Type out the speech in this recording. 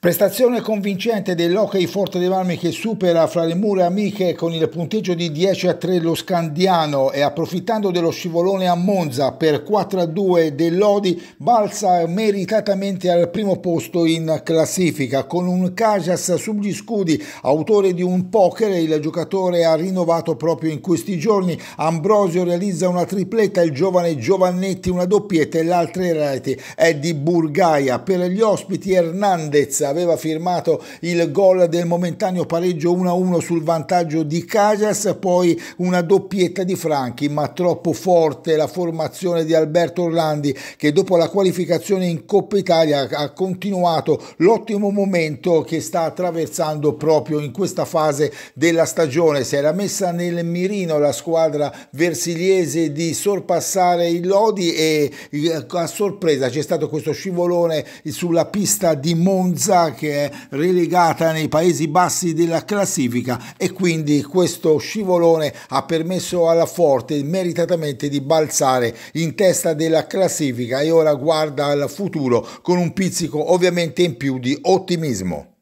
Prestazione convincente dell'Hockey Forte dei Valmi che supera fra le mura amiche con il punteggio di 10 a 3 lo Scandiano e approfittando dello scivolone a Monza per 4 a 2 dell'Odi balza meritatamente al primo posto in classifica con un Casas sugli scudi, autore di un poker, il giocatore ha rinnovato proprio in questi giorni, Ambrosio realizza una tripletta, il giovane Giovannetti una doppietta e l'altra rete è di Burgaia, per gli ospiti Hernandez aveva firmato il gol del momentaneo pareggio 1-1 sul vantaggio di Casas, poi una doppietta di Franchi, ma troppo forte la formazione di Alberto Orlandi che dopo la qualificazione in Coppa Italia ha continuato l'ottimo momento che sta attraversando proprio in questa fase della stagione. Si era messa nel mirino la squadra versiliese di sorpassare il Lodi e eh, a sorpresa c'è stato questo scivolone sulla pista di Monza Svizzera che è relegata nei Paesi Bassi della classifica e quindi questo scivolone ha permesso alla Forte meritatamente di balzare in testa della classifica e ora guarda al futuro con un pizzico ovviamente in più di ottimismo.